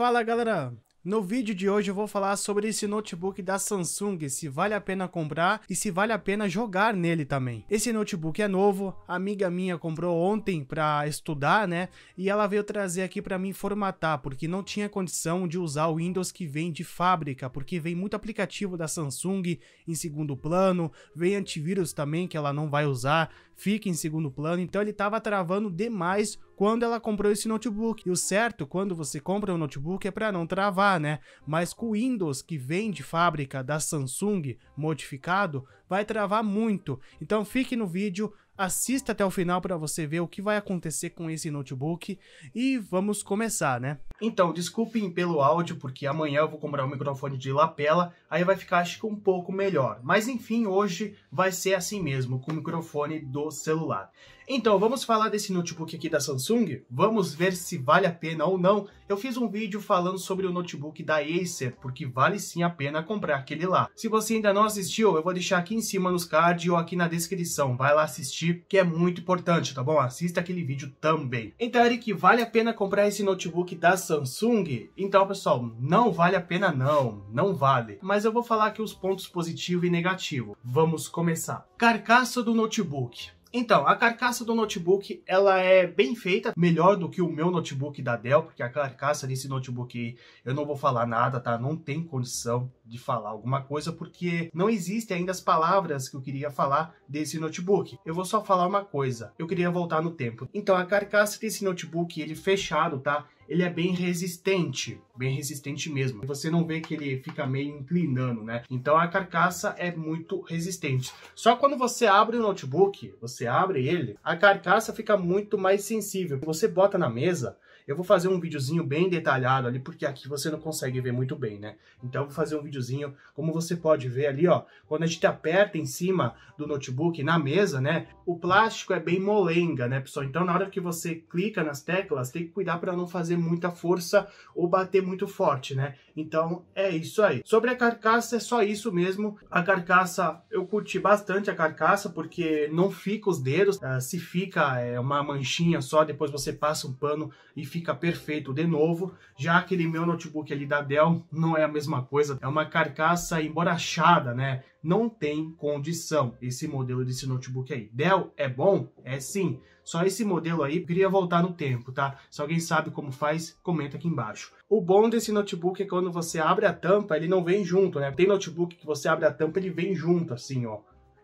Fala galera, no vídeo de hoje eu vou falar sobre esse notebook da Samsung, se vale a pena comprar e se vale a pena jogar nele também. Esse notebook é novo, a amiga minha comprou ontem para estudar, né? E ela veio trazer aqui para mim formatar, porque não tinha condição de usar o Windows que vem de fábrica, porque vem muito aplicativo da Samsung em segundo plano, vem antivírus também que ela não vai usar, fica em segundo plano, então ele tava travando demais quando ela comprou esse notebook. E o certo, quando você compra um notebook, é para não travar, né? Mas com o Windows que vem de fábrica da Samsung modificado, vai travar muito. Então fique no vídeo, assista até o final para você ver o que vai acontecer com esse notebook e vamos começar, né? Então, desculpem pelo áudio, porque amanhã eu vou comprar um microfone de lapela, aí vai ficar acho que um pouco melhor. Mas enfim, hoje vai ser assim mesmo, com o microfone do celular. Então, vamos falar desse notebook aqui da Samsung? Vamos ver se vale a pena ou não. Eu fiz um vídeo falando sobre o notebook da Acer, porque vale sim a pena comprar aquele lá. Se você ainda não assistiu, eu vou deixar aqui em cima nos cards ou aqui na descrição. Vai lá assistir, que é muito importante, tá bom? Assista aquele vídeo também. Então, Eric, vale a pena comprar esse notebook da Samsung? Samsung, então pessoal, não vale a pena não, não vale. Mas eu vou falar aqui os pontos positivo e negativo. Vamos começar. Carcaça do notebook. Então, a carcaça do notebook, ela é bem feita, melhor do que o meu notebook da Dell, porque a carcaça desse notebook aí, eu não vou falar nada, tá? Não tem condição de falar alguma coisa, porque não existem ainda as palavras que eu queria falar desse notebook. Eu vou só falar uma coisa, eu queria voltar no tempo. Então, a carcaça desse notebook, ele fechado, tá? ele é bem resistente, bem resistente mesmo. Você não vê que ele fica meio inclinando, né? Então a carcaça é muito resistente. Só quando você abre o notebook, você abre ele, a carcaça fica muito mais sensível. Você bota na mesa, eu vou fazer um videozinho bem detalhado ali, porque aqui você não consegue ver muito bem, né? Então eu vou fazer um videozinho, como você pode ver ali, ó, quando a gente aperta em cima do notebook, na mesa, né, o plástico é bem molenga, né, pessoal? Então na hora que você clica nas teclas, tem que cuidar para não fazer muita força ou bater muito forte, né? Então é isso aí. Sobre a carcaça, é só isso mesmo. A carcaça, eu curti bastante a carcaça, porque não fica os dedos, eh, se fica é, uma manchinha só, depois você passa um pano e fica fica perfeito de novo. Já aquele meu notebook ali da Dell não é a mesma coisa, é uma carcaça emborrachada, né? Não tem condição esse modelo desse notebook aí. Dell é bom? É sim. Só esse modelo aí, queria voltar no tempo, tá? Se alguém sabe como faz, comenta aqui embaixo. O bom desse notebook é quando você abre a tampa, ele não vem junto, né? Tem notebook que você abre a tampa, ele vem junto assim, ó.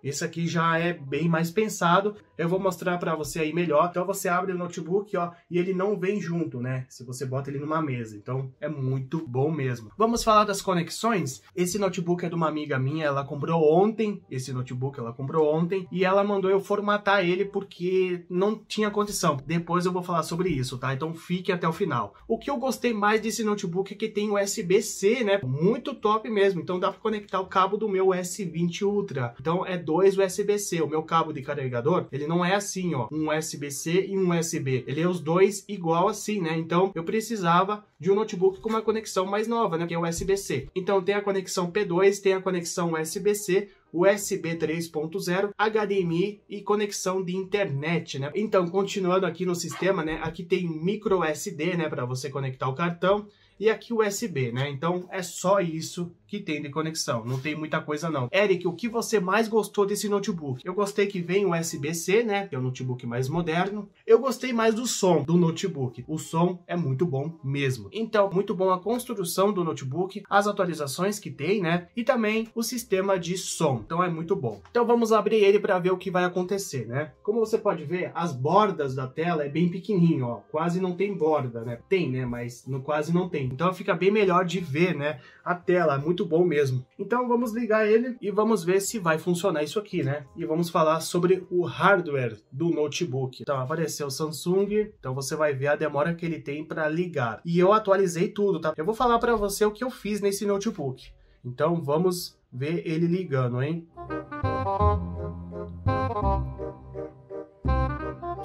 Esse aqui já é bem mais pensado. Eu vou mostrar para você aí melhor. Então você abre o notebook, ó, e ele não vem junto, né? Se você bota ele numa mesa. Então é muito bom mesmo. Vamos falar das conexões? Esse notebook é de uma amiga minha, ela comprou ontem, esse notebook ela comprou ontem, e ela mandou eu formatar ele porque não tinha condição. Depois eu vou falar sobre isso, tá? Então fique até o final. O que eu gostei mais desse notebook é que tem USB-C, né? Muito top mesmo. Então dá para conectar o cabo do meu S20 Ultra. Então é do dois USB-C. O meu cabo de carregador, ele não é assim, ó, um USB-C e um USB. Ele é os dois igual assim, né? Então, eu precisava de um notebook com uma conexão mais nova, né, que é o USB-C. Então, tem a conexão P2, tem a conexão USB-C, USB 3.0, HDMI e conexão de internet, né? Então, continuando aqui no sistema, né? Aqui tem micro SD, né, para você conectar o cartão e aqui USB, né? Então, é só isso que tem de conexão. Não tem muita coisa não. Eric, o que você mais gostou desse notebook? Eu gostei que vem USB-C, né? Que é um notebook mais moderno. Eu gostei mais do som do notebook. O som é muito bom mesmo. Então, muito bom a construção do notebook, as atualizações que tem, né? E também o sistema de som. Então é muito bom. Então vamos abrir ele para ver o que vai acontecer, né? Como você pode ver, as bordas da tela é bem pequenininho, ó. Quase não tem borda, né? Tem, né? Mas no quase não tem. Então fica bem melhor de ver, né? A tela é muito muito bom mesmo. Então vamos ligar ele e vamos ver se vai funcionar isso aqui, né? E vamos falar sobre o hardware do notebook. Então apareceu o Samsung, então você vai ver a demora que ele tem para ligar. E eu atualizei tudo, tá? Eu vou falar para você o que eu fiz nesse notebook. Então vamos ver ele ligando, hein?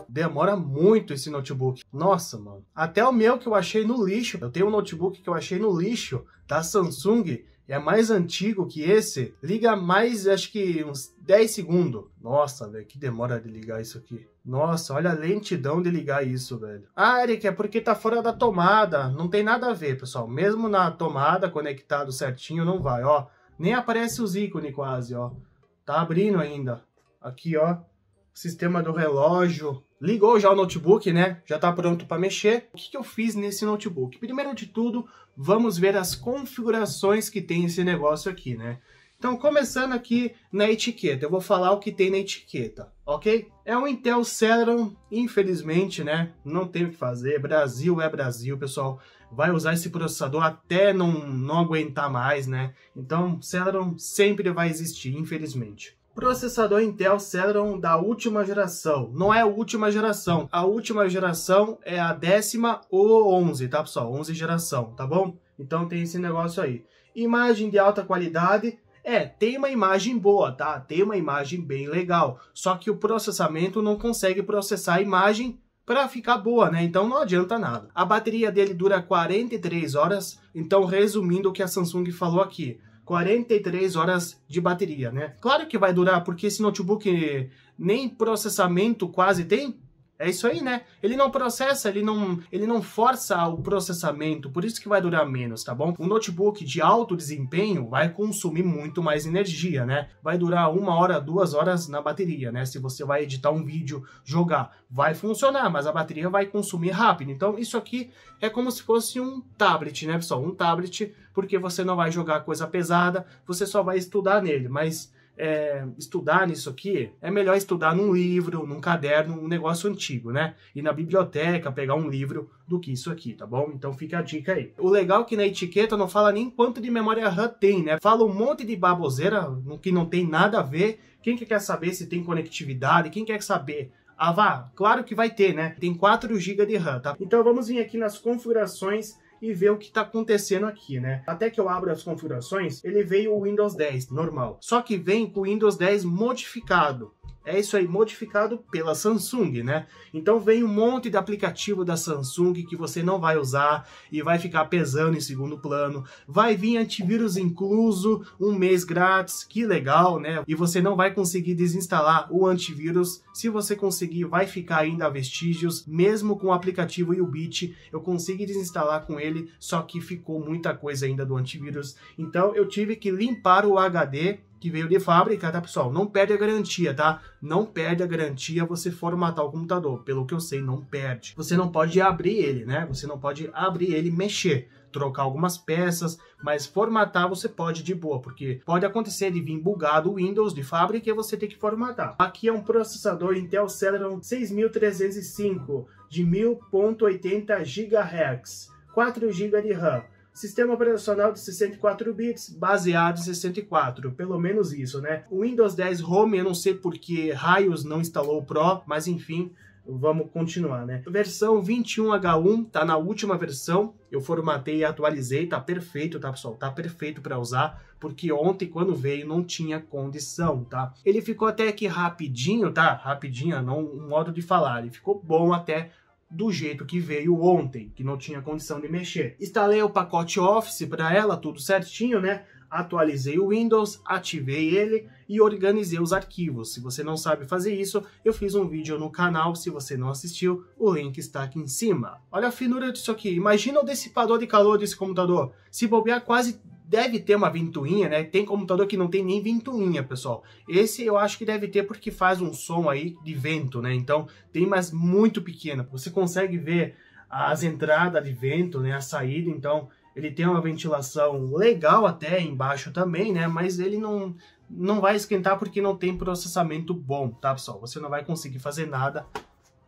demora muito esse notebook. Nossa, mano. Até o meu que eu achei no lixo. Eu tenho um notebook que eu achei no lixo da Samsung é mais antigo que esse, liga mais, acho que uns 10 segundos. Nossa, velho, que demora de ligar isso aqui. Nossa, olha a lentidão de ligar isso, velho. Ah, Eric, é porque tá fora da tomada. Não tem nada a ver, pessoal. Mesmo na tomada, conectado certinho, não vai, ó. Nem aparece os ícones quase, ó. Tá abrindo ainda. Aqui, ó. Sistema do relógio. Ligou já o notebook, né? Já está pronto para mexer. O que, que eu fiz nesse notebook? Primeiro de tudo, vamos ver as configurações que tem esse negócio aqui, né? Então, começando aqui na etiqueta, eu vou falar o que tem na etiqueta, ok? É um Intel Celeron, infelizmente, né? Não tem o que fazer, Brasil é Brasil, pessoal. Vai usar esse processador até não, não aguentar mais, né? Então, Celeron sempre vai existir, infelizmente processador Intel Celeron da última geração. Não é a última geração. A última geração é a décima ou 11, tá pessoal? 11 geração, tá bom? Então tem esse negócio aí. Imagem de alta qualidade. É, tem uma imagem boa, tá? Tem uma imagem bem legal. Só que o processamento não consegue processar a imagem para ficar boa, né? Então não adianta nada. A bateria dele dura 43 horas. Então, resumindo o que a Samsung falou aqui, 43 horas de bateria, né? Claro que vai durar, porque esse notebook nem processamento quase tem, é isso aí, né? Ele não processa, ele não, ele não força o processamento, por isso que vai durar menos, tá bom? Um notebook de alto desempenho vai consumir muito mais energia, né? Vai durar uma hora, duas horas na bateria, né? Se você vai editar um vídeo, jogar, vai funcionar, mas a bateria vai consumir rápido. Então, isso aqui é como se fosse um tablet, né, pessoal? Um tablet, porque você não vai jogar coisa pesada, você só vai estudar nele, mas é, estudar nisso aqui, é melhor estudar num livro, num caderno, um negócio antigo, né? E na biblioteca, pegar um livro do que isso aqui, tá bom? Então fica a dica aí. O legal é que na etiqueta não fala nem quanto de memória RAM tem, né? Fala um monte de baboseira que não tem nada a ver. Quem que quer saber se tem conectividade? Quem quer saber ah, vá, claro que vai ter, né? Tem 4 GB de RAM, tá? Então vamos vir aqui nas configurações e ver o que está acontecendo aqui, né? Até que eu abro as configurações, ele veio o Windows 10 normal. Só que vem com o Windows 10 modificado. É isso aí, modificado pela Samsung, né? Então vem um monte de aplicativo da Samsung que você não vai usar e vai ficar pesando em segundo plano. Vai vir antivírus incluso, um mês grátis, que legal, né? E você não vai conseguir desinstalar o antivírus. Se você conseguir, vai ficar ainda vestígios, mesmo com o aplicativo Ubit. Eu consegui desinstalar com ele, só que ficou muita coisa ainda do antivírus. Então eu tive que limpar o HD que veio de fábrica, tá, pessoal? Não perde a garantia, tá? Não perde a garantia você formatar o computador. Pelo que eu sei, não perde. Você não pode abrir ele, né? Você não pode abrir ele e mexer trocar algumas peças, mas formatar você pode de boa, porque pode acontecer de vir bugado o Windows de fábrica e você tem que formatar. Aqui é um processador Intel Celeron 6305 de 1080 GHz, 4 GB de RAM, Sistema operacional de 64 bits, baseado em 64, pelo menos isso, né? O Windows 10 Home, eu não sei porque raios não instalou o Pro, mas enfim, vamos continuar, né? Versão 21H1 tá na última versão. Eu formatei e atualizei, tá perfeito, tá pessoal? Tá perfeito para usar, porque ontem quando veio não tinha condição, tá? Ele ficou até que rapidinho, tá? Rapidinho, não um modo de falar. Ele ficou bom até do jeito que veio ontem, que não tinha condição de mexer. Instalei o pacote Office para ela, tudo certinho, né? Atualizei o Windows, ativei ele e organizei os arquivos. Se você não sabe fazer isso, eu fiz um vídeo no canal, se você não assistiu, o link está aqui em cima. Olha a finura disso aqui, imagina o dissipador de calor desse computador. Se bobear, quase deve ter uma ventoinha, né? Tem computador que não tem nem ventoinha, pessoal. Esse eu acho que deve ter porque faz um som aí de vento, né? Então tem, mas muito pequena. Você consegue ver as entradas de vento, né? A saída, então ele tem uma ventilação legal até embaixo também, né? Mas ele não, não vai esquentar porque não tem processamento bom, tá, pessoal? Você não vai conseguir fazer nada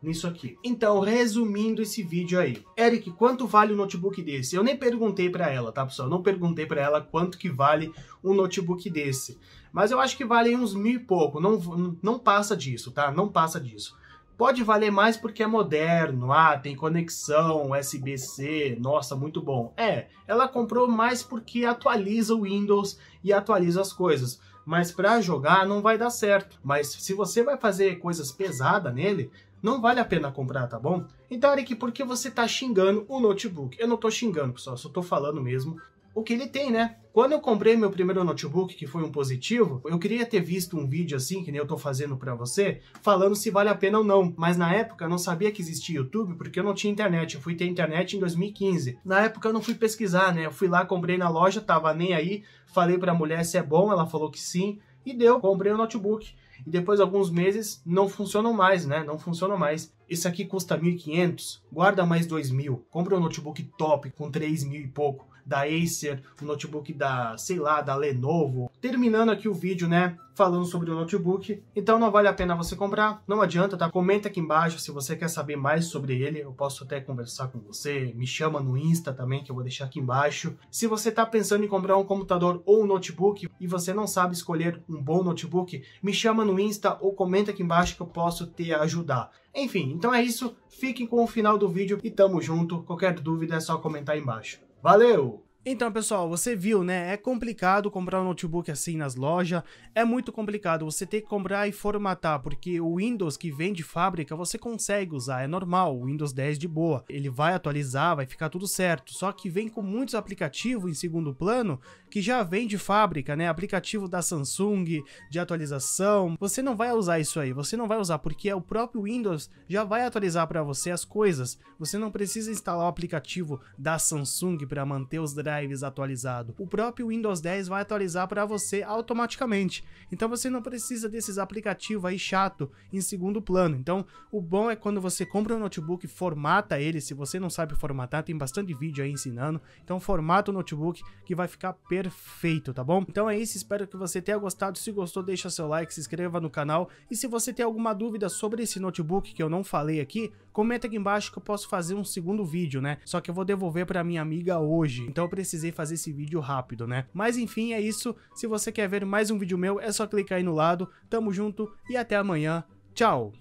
nisso aqui. Então, resumindo esse vídeo aí. Eric, quanto vale um notebook desse? Eu nem perguntei para ela, tá, pessoal? Eu não perguntei para ela quanto que vale um notebook desse. Mas eu acho que vale uns mil e pouco, não, não passa disso, tá? Não passa disso. Pode valer mais porque é moderno, ah, tem conexão, USB-C, nossa, muito bom. É, ela comprou mais porque atualiza o Windows e atualiza as coisas. Mas para jogar não vai dar certo. Mas se você vai fazer coisas pesadas nele, não vale a pena comprar, tá bom? Então, Eric, por que você tá xingando o notebook? Eu não tô xingando, pessoal, só tô falando mesmo o que ele tem, né? Quando eu comprei meu primeiro notebook, que foi um positivo, eu queria ter visto um vídeo assim, que nem eu tô fazendo para você, falando se vale a pena ou não. Mas na época eu não sabia que existia YouTube porque eu não tinha internet. Eu fui ter internet em 2015. Na época eu não fui pesquisar, né? Eu fui lá, comprei na loja, tava nem aí, falei pra mulher se é bom, ela falou que sim, e deu, comprei o notebook e depois alguns meses não funcionam mais, né? Não funcionam mais. Isso aqui custa 1.500, guarda mais 2.000, compra um notebook top com 3.000 e pouco da Acer, o notebook da, sei lá, da Lenovo. Terminando aqui o vídeo, né, falando sobre o notebook, então não vale a pena você comprar, não adianta, tá? Comenta aqui embaixo se você quer saber mais sobre ele, eu posso até conversar com você, me chama no Insta também, que eu vou deixar aqui embaixo. Se você tá pensando em comprar um computador ou um notebook e você não sabe escolher um bom notebook, me chama no Insta ou comenta aqui embaixo que eu posso te ajudar. Enfim, então é isso, fiquem com o final do vídeo e tamo junto, qualquer dúvida é só comentar aí embaixo. Valeu! Então, pessoal, você viu, né? É complicado comprar um notebook assim nas lojas. É muito complicado. Você tem que comprar e formatar, porque o Windows que vem de fábrica você consegue usar, é normal. O Windows 10 de boa. Ele vai atualizar, vai ficar tudo certo. Só que vem com muitos aplicativos em segundo plano que já vem de fábrica, né? Aplicativo da Samsung, de atualização. Você não vai usar isso aí. Você não vai usar, porque é o próprio Windows já vai atualizar para você as coisas. Você não precisa instalar o aplicativo da Samsung para manter os drives drives atualizado. O próprio Windows 10 vai atualizar para você automaticamente. Então você não precisa desses aplicativos aí chato em segundo plano. Então o bom é quando você compra um notebook, formata ele. Se você não sabe formatar, tem bastante vídeo aí ensinando. Então formata o notebook que vai ficar perfeito, tá bom? Então é isso, espero que você tenha gostado. Se gostou, deixa seu like, se inscreva no canal. E se você tem alguma dúvida sobre esse notebook que eu não falei aqui, comenta aqui embaixo que eu posso fazer um segundo vídeo, né? Só que eu vou devolver para minha amiga hoje, então eu precisei fazer esse vídeo rápido, né? Mas enfim, é isso. Se você quer ver mais um vídeo meu, é só clicar aí no lado. Tamo junto e até amanhã. Tchau!